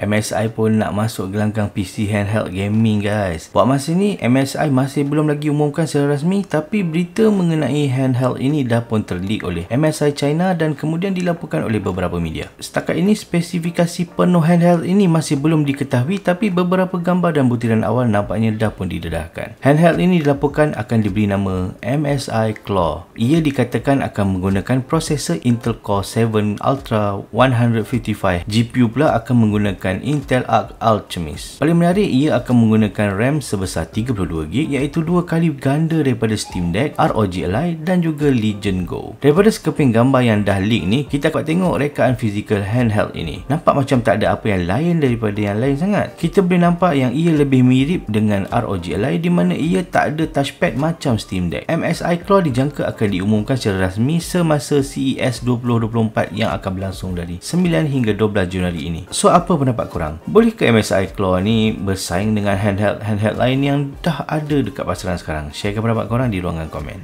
MSI pun nak masuk gelanggang PC handheld gaming guys. Buat masa ni MSI masih belum lagi umumkan secara rasmi tapi berita mengenai handheld ini dah pun terleak oleh MSI China dan kemudian dilaporkan oleh beberapa media. Setakat ini spesifikasi penuh handheld ini masih belum diketahui tapi beberapa gambar dan butiran awal nampaknya dah pun didedahkan. Handheld ini dilaporkan akan diberi nama MSI Claw. Ia dikatakan akan menggunakan prosesor Intel Core 7 Ultra 155. GPU pula akan menggunakan menggunakan Intel Arc Alchemist. Paling menarik, ia akan menggunakan RAM sebesar 32GB iaitu dua kali ganda daripada Steam Deck, ROG Ally dan juga Legion Go. Daripada sekeping gambar yang dah leak ni, kita dapat tengok rekaan physical handheld ini. Nampak macam tak ada apa yang lain daripada yang lain sangat. Kita boleh nampak yang ia lebih mirip dengan ROG Ally di mana ia tak ada touchpad macam Steam Deck. MSI Claw dijangka akan diumumkan secara rasmi semasa CES 2024 yang akan berlangsung dari 9 hingga 12 Januari ini. So apa pendapat pendapat korang. Bolehkah MSI Claw ni bersaing dengan handheld-handheld lain yang dah ada dekat pasaran sekarang? Sharekan pendapat korang di ruangan komen.